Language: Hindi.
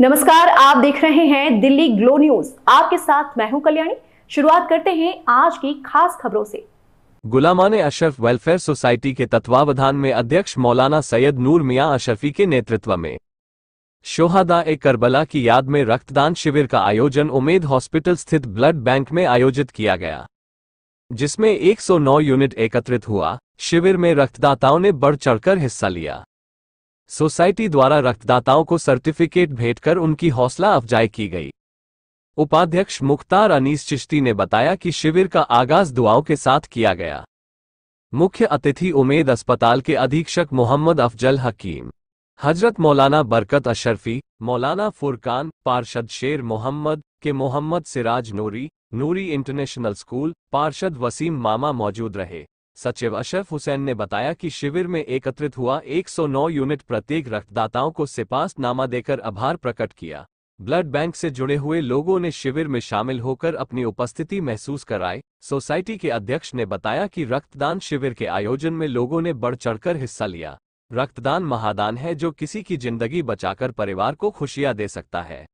नमस्कार आप देख रहे हैं दिल्ली ग्लो न्यूज आपके साथ मैं हूं कल्याणी शुरुआत करते हैं आज की खास खबरों से गुलामान अशरफ वेलफेयर सोसाइटी के तत्वावधान में अध्यक्ष मौलाना सैयद नूर मियाँ अशरफी के नेतृत्व में शोहदा ए करबला की याद में रक्तदान शिविर का आयोजन उमेद हॉस्पिटल स्थित ब्लड बैंक में आयोजित किया गया जिसमें 109 यूनिट एकत्रित हुआ शिविर में रक्तदाताओं ने बढ़ चढ़कर हिस्सा लिया सोसाइटी द्वारा रक्तदाताओं को सर्टिफिकेट भेंटकर उनकी हौसला अफजाई की गई उपाध्यक्ष मुख्तार अनीस चिश्ती ने बताया कि शिविर का आगाज दुआओं के साथ किया गया मुख्य अतिथि उमेद अस्पताल के अधीक्षक मोहम्मद अफजल हकीम हजरत मौलाना बरकत अशरफी मौलाना फुरकान पार्षद शेर मोहम्मद के मोहम्मद सिराज नूरी नूरी इंटरनेशनल स्कूल पार्षद वसीम मामा मौजूद रहे सचिव अशरफ हुसैन ने बताया कि शिविर में एकत्रित हुआ 109 यूनिट प्रत्येक रक्तदाताओं को सिपास नामा देकर आभार प्रकट किया ब्लड बैंक से जुड़े हुए लोगों ने शिविर में शामिल होकर अपनी उपस्थिति महसूस कराई सोसाइटी के अध्यक्ष ने बताया कि रक्तदान शिविर के आयोजन में लोगों ने बढ़ चढ़कर हिस्सा लिया रक्तदान महादान है जो किसी की जिंदगी बचाकर परिवार को खुशियां दे सकता है